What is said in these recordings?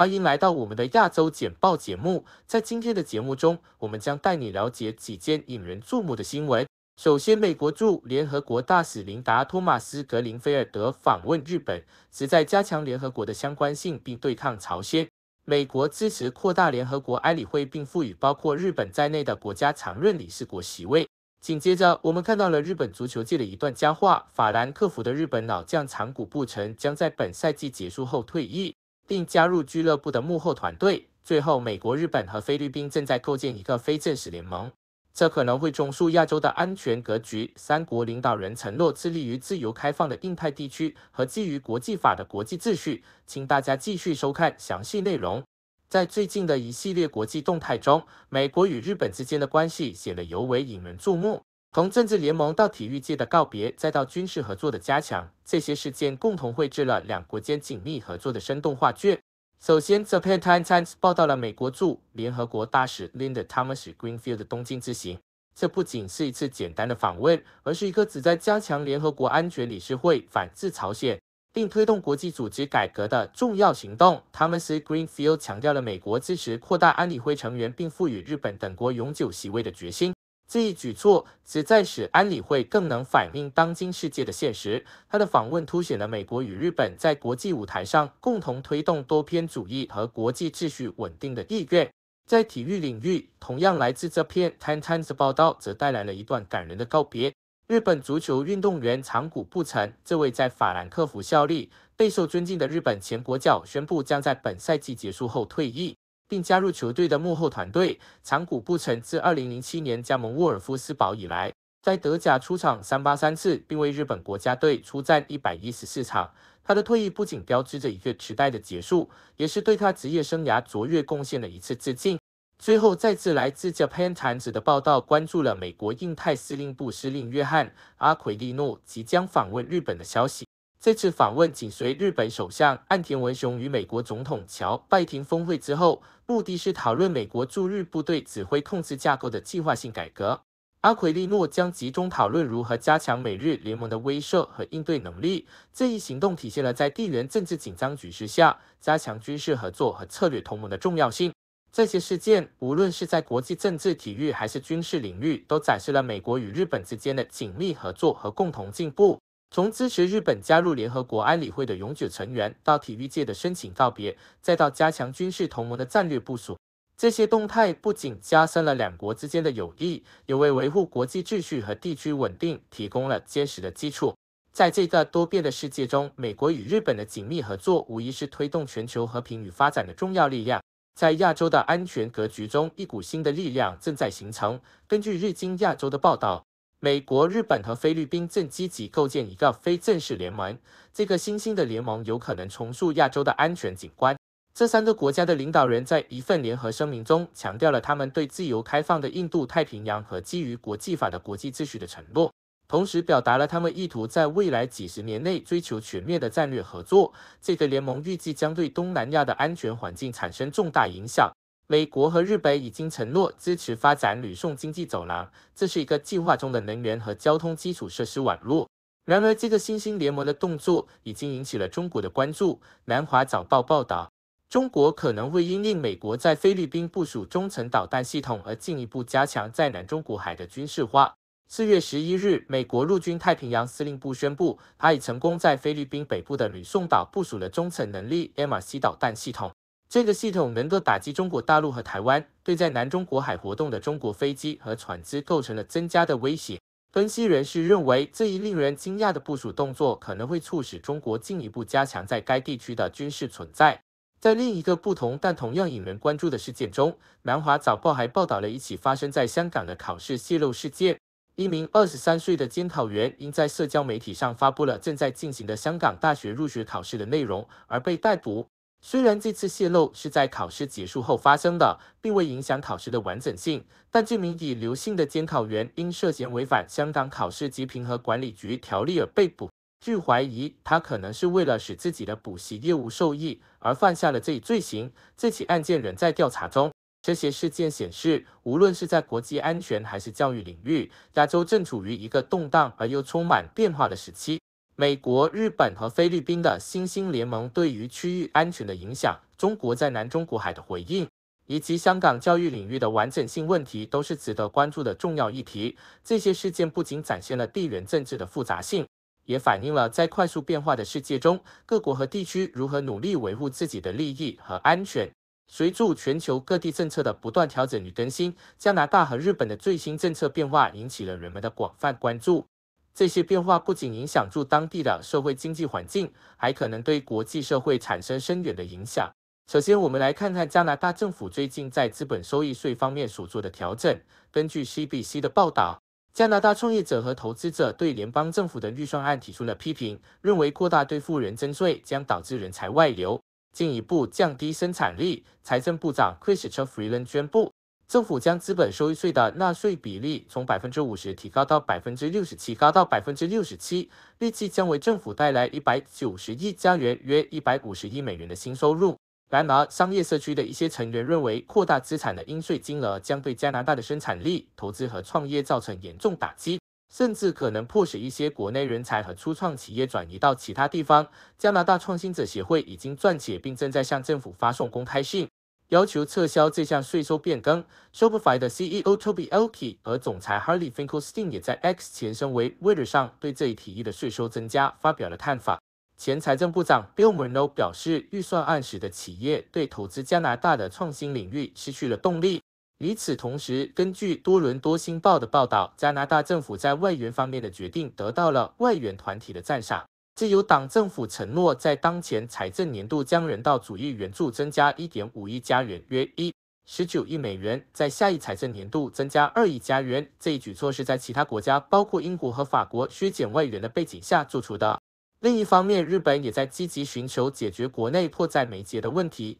欢迎来到我们的亚洲简报节目。在今天的节目中，我们将带你了解几件引人注目的新闻。首先，美国驻联合国大使琳达·托马斯·格林菲尔德访问日本，旨在加强联合国的相关性，并对抗朝鲜。美国支持扩大联合国安理会，并赋予包括日本在内的国家常任理事国席位。紧接着，我们看到了日本足球界的一段佳话：法兰克福的日本老将长谷部成将在本赛季结束后退役。并加入俱乐部的幕后团队。最后，美国、日本和菲律宾正在构建一个非正式联盟，这可能会重塑亚洲的安全格局。三国领导人承诺致力于自由开放的印太地区和基于国际法的国际秩序。请大家继续收看详细内容。在最近的一系列国际动态中，美国与日本之间的关系显得尤为引人注目。从政治联盟到体育界的告别，再到军事合作的加强，这些事件共同绘制了两国间紧密合作的生动画卷。首先，《Japan Times》报道了美国驻联合国大使 Linda Thomas Greenfield 的东京之行。这不仅是一次简单的访问，而是一个旨在加强联合国安全理事会反制朝鲜，并推动国际组织改革的重要行动。Thomas Greenfield 强调了美国支持扩大安理会成员，并赋予日本等国永久席位的决心。这一举措旨在使安理会更能反映当今世界的现实。他的访问凸显了美国与日本在国际舞台上共同推动多边主义和国际秩序稳定的意愿。在体育领域，同样来自这片“ m e s 报道，则带来了一段感人的告别。日本足球运动员长谷部诚，这位在法兰克福效力、备受尊敬的日本前国脚，宣布将在本赛季结束后退役。并加入球队的幕后团队。长谷部诚自二零零七年加盟沃尔夫斯堡以来，在德甲出场三八三次，并为日本国家队出战一百一十四场。他的退役不仅标志着一个时代的结束，也是对他职业生涯卓越贡献的一次致敬。最后，再次来自 Japan Times 的报道，关注了美国印太司令部司令约翰·阿奎利诺即将访问日本的消息。这次访问紧随日本首相岸田文雄与美国总统乔·拜登峰会之后，目的是讨论美国驻日部队指挥控制架构的计划性改革。阿奎利诺将集中讨论如何加强美日联盟的威慑和应对能力。这一行动体现了在地缘政治紧张局势下加强军事合作和策略同盟的重要性。这些事件无论是在国际政治、体育还是军事领域，都展示了美国与日本之间的紧密合作和共同进步。从支持日本加入联合国安理会的永久成员，到体育界的申请告别，再到加强军事同盟的战略部署，这些动态不仅加深了两国之间的友谊，也为维护国际秩序和地区稳定提供了坚实的基础。在这个多变的世界中，美国与日本的紧密合作无疑是推动全球和平与发展的重要力量。在亚洲的安全格局中，一股新的力量正在形成。根据日经亚洲的报道。美国、日本和菲律宾正积极构建一个非正式联盟。这个新兴的联盟有可能重塑亚洲的安全景观。这三个国家的领导人在一份联合声明中强调了他们对自由开放的印度太平洋和基于国际法的国际秩序的承诺，同时表达了他们意图在未来几十年内追求全面的战略合作。这个联盟预计将对东南亚的安全环境产生重大影响。美国和日本已经承诺支持发展吕宋经济走廊，这是一个计划中的能源和交通基础设施网络。然而，这个新兴联盟的动作已经引起了中国的关注。南华早报报道，中国可能会因应美国在菲律宾部署中程导弹系统而进一步加强在南中国海的军事化。四月十一日，美国陆军太平洋司令部宣布，它已成功在菲律宾北部的吕宋岛部署了中程能力 MRC 导弹系统。这个系统能够打击中国大陆和台湾对在南中国海活动的中国飞机和船只构成了增加的威胁。分析人士认为，这一令人惊讶的部署动作可能会促使中国进一步加强在该地区的军事存在。在另一个不同但同样引人关注的事件中，《南华早报》还报道了一起发生在香港的考试泄露事件。一名二十三岁的监考员因在社交媒体上发布了正在进行的香港大学入学考试的内容而被逮捕。虽然这次泄露是在考试结束后发生的，并未影响考试的完整性，但这名已流姓的监考员因涉嫌违反香港考试及评核管理局条例而被捕。据怀疑，他可能是为了使自己的补习业务受益而犯下了这一罪行。这起案件仍在调查中。这些事件显示，无论是在国际安全还是教育领域，亚洲正处于一个动荡而又充满变化的时期。美国、日本和菲律宾的新兴联盟对于区域安全的影响，中国在南中国海的回应，以及香港教育领域的完整性问题，都是值得关注的重要议题。这些事件不仅展现了地缘政治的复杂性，也反映了在快速变化的世界中，各国和地区如何努力维护自己的利益和安全。随着全球各地政策的不断调整与更新，加拿大和日本的最新政策变化引起了人们的广泛关注。这些变化不仅影响住当地的社会经济环境，还可能对国际社会产生深远的影响。首先，我们来看看加拿大政府最近在资本收益税方面所做的调整。根据 CBC 的报道，加拿大创业者和投资者对联邦政府的预算案提出了批评，认为扩大对富人征税将导致人才外流，进一步降低生产力。财政部长 Christopher Freeland 宣布。政府将资本收益税的纳税比例从百分之五十提高到百分之六十七，高到百分之六十七，预计将为政府带来一百九十亿加元，约一百五十亿美元的新收入。然而，商业社区的一些成员认为，扩大资产的应税金额将对加拿大的生产力、投资和创业造成严重打击，甚至可能迫使一些国内人才和初创企业转移到其他地方。加拿大创新者协会已经撰写并正在向政府发送公开信。要求撤销这项税收变更。Shopify 的 CEO Toby e l k i e 和总裁 Harley Finkelstein 也在 X 前身为 w i t e r 上对这一提议的税收增加发表了看法。前财政部长 Bill m u r n o 表示，预算案使的企业对投资加拿大的创新领域失去了动力。与此同时，根据多伦多星报的报道，加拿大政府在外援方面的决定得到了外援团体的赞赏。自由党政府承诺，在当前财政年度将人道主义援助增加1.5亿加元（约1十9亿美元），在下一财政年度增加2亿加元。这一举措是在其他国家，包括英国和法国削减外援的背景下做出的。另一方面，日本也在积极寻求解决国内迫在眉睫的问题。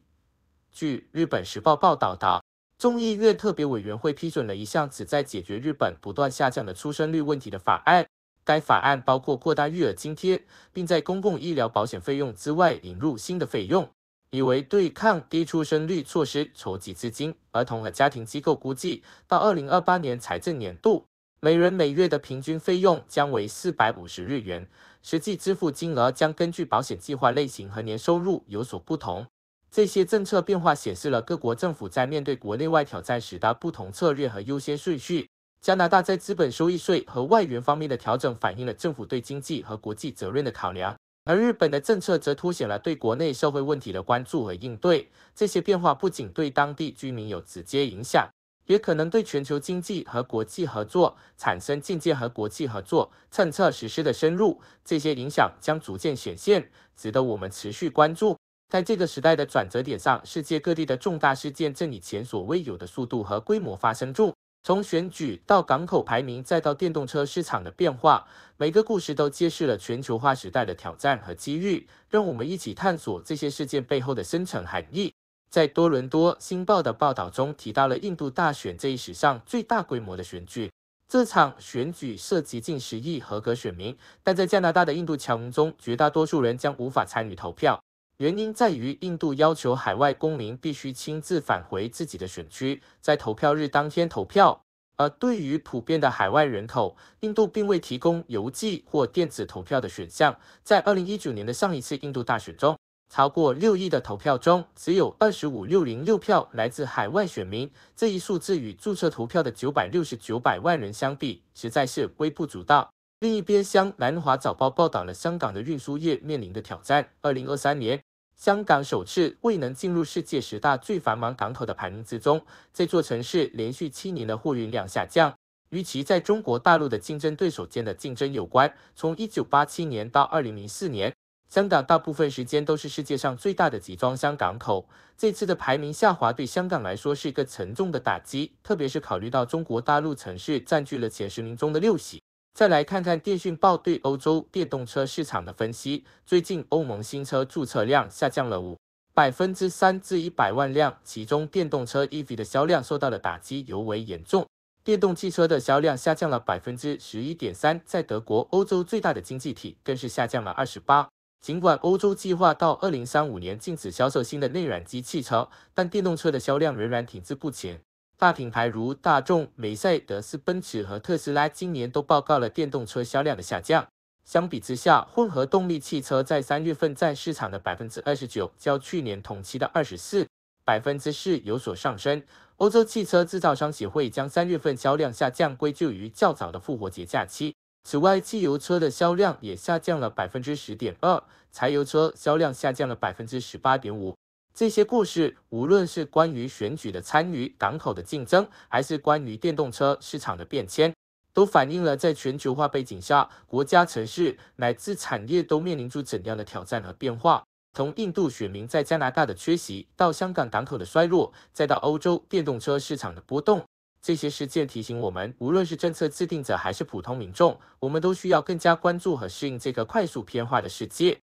据《日本时报》报道，的众议院特别委员会批准了一项旨在解决日本不断下降的出生率问题的法案。该法案包括扩大育儿津贴，并在公共医疗保险费用之外引入新的费用，以为对抗低出生率措施筹集资金。儿童和家庭机构估计，到二零二八年财政年度，每人每月的平均费用将为四百五十日元，实际支付金额将根据保险计划类型和年收入有所不同。这些政策变化显示了各国政府在面对国内外挑战时的不同策略和优先顺序。加拿大在资本收益税和外援方面的调整，反映了政府对经济和国际责任的考量；而日本的政策则凸显了对国内社会问题的关注和应对。这些变化不仅对当地居民有直接影响，也可能对全球经济和国际合作产生。境界和国际合作政策实施的深入，这些影响将逐渐显现，值得我们持续关注。在这个时代的转折点上，世界各地的重大事件正以前所未有的速度和规模发生中。从选举到港口排名，再到电动车市场的变化，每个故事都揭示了全球化时代的挑战和机遇。让我们一起探索这些事件背后的深层含义。在多伦多《新报》的报道中提到了印度大选这一史上最大规模的选举，这场选举涉及近十亿合格选民，但在加拿大的印度侨民中，绝大多数人将无法参与投票。原因在于，印度要求海外公民必须亲自返回自己的选区，在投票日当天投票。而对于普遍的海外人口，印度并未提供邮寄或电子投票的选项。在二零一九年的上一次印度大选中，超过六亿的投票中，只有二十五六零六票来自海外选民。这一数字与注册投票的九百六十九百万人相比，实在是微不足道。另一边，香港《南华早报》报道了香港的运输业面临的挑战。二零二三年。香港首次未能进入世界十大最繁忙港口的排名之中。这座城市连续七年的货运量下降，与其在中国大陆的竞争对手间的竞争有关。从1987年到2004年，香港大部分时间都是世界上最大的集装箱港口。这次的排名下滑对香港来说是一个沉重的打击，特别是考虑到中国大陆城市占据了前十名中的六席。再来看看电讯报对欧洲电动车市场的分析。最近，欧盟新车注册量下降了五百分之三至一百万辆，其中电动车 EV 的销量受到的打击尤为严重。电动汽车的销量下降了百分之十一点三，在德国，欧洲最大的经济体更是下降了二十八。尽管欧洲计划到二零三五年禁止销售新的内燃机汽车，但电动车的销量仍然停滞不前。大品牌如大众、梅赛德斯奔驰和特斯拉今年都报告了电动车销量的下降。相比之下，混合动力汽车在三月份占市场的百分之二十九，较去年同期的二十四百分之四有所上升。欧洲汽车制造商协会将三月份销量下降归咎于较早的复活节假期。此外，汽油车的销量也下降了百分之十点二，柴油车销量下降了百分之十八点五。这些故事，无论是关于选举的参与、港口的竞争，还是关于电动车市场的变迁，都反映了在全球化背景下，国家、城市乃至产业都面临着怎样的挑战和变化。从印度选民在加拿大的缺席，到香港港口的衰落，再到欧洲电动车市场的波动，这些事件提醒我们，无论是政策制定者还是普通民众，我们都需要更加关注和适应这个快速偏化的世界。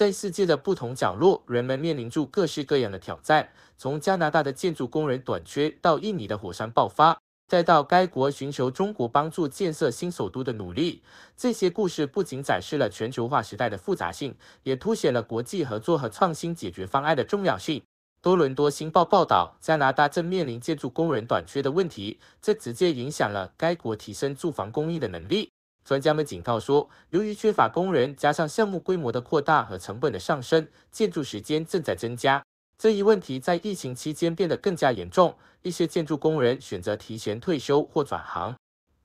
在世界的不同角落，人们面临住各式各样的挑战，从加拿大的建筑工人短缺到印尼的火山爆发，再到该国寻求中国帮助建设新首都的努力。这些故事不仅展示了全球化时代的复杂性，也凸显了国际合作和创新解决方案的重要性。多伦多新报报道，加拿大正面临建筑工人短缺的问题，这直接影响了该国提升住房供应的能力。专家们警告说，由于缺乏工人，加上项目规模的扩大和成本的上升，建筑时间正在增加。这一问题在疫情期间变得更加严重。一些建筑工人选择提前退休或转行，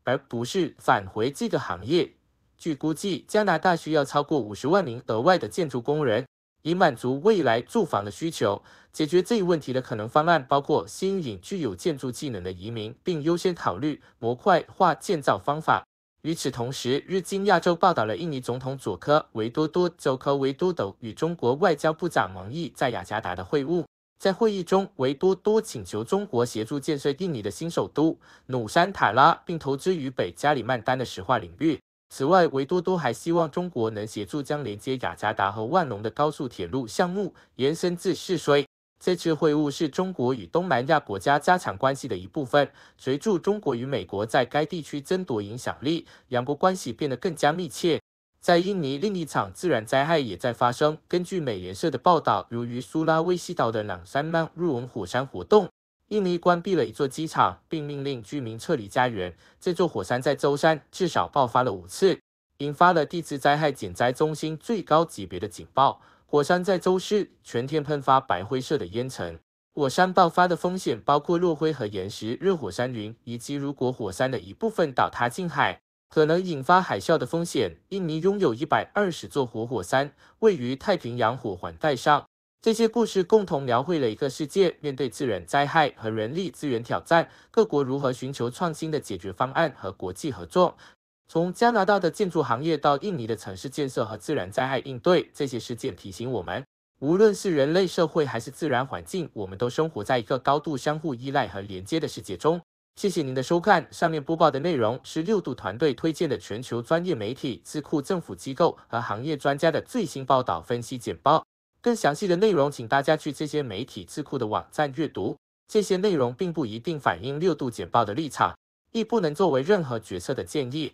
而不是返回这个行业。据估计，加拿大需要超过五十万名额外的建筑工人，以满足未来住房的需求。解决这一问题的可能方案包括吸引具有建筑技能的移民，并优先考虑模块化建造方法。与此同时，日经亚洲报道了印尼总统佐科维多多、佐科维多斗与中国外交部长王毅在雅加达的会晤。在会议中，维多多请求中国协助建设印尼的新首都努山塔拉，并投资于北加里曼丹的石化领域。此外，维多多还希望中国能协助将连接雅加达和万隆的高速铁路项目延伸至泗水。这次会晤是中国与东南亚国家加强关系的一部分，随助中国与美国在该地区争夺影响力，两国关系变得更加密切。在印尼，另一场自然灾害也在发生。根据美联社的报道，由于苏拉威西岛的朗山曼入文火山活动，印尼关闭了一座机场，并命令居民撤离家园。这座火山在周三至少爆发了五次，引发了地质灾害减灾中心最高级别的警报。火山在周四全天喷发白灰色的烟尘。火山爆发的风险包括落灰和岩石、热火山云，以及如果火山的一部分倒塌进海，可能引发海啸的风险。印尼拥有一百二十座活火山，位于太平洋火环带上。这些故事共同描绘了一个世界，面对自然灾害和人力资源挑战，各国如何寻求创新的解决方案和国际合作。从加拿大的建筑行业到印尼的城市建设和自然灾害应对，这些事件提醒我们，无论是人类社会还是自然环境，我们都生活在一个高度相互依赖和连接的世界中。谢谢您的收看。上面播报的内容是六度团队推荐的全球专业媒体、智库、政府机构和行业专家的最新报道分析简报。更详细的内容，请大家去这些媒体智库的网站阅读。这些内容并不一定反映六度简报的立场，亦不能作为任何决策的建议。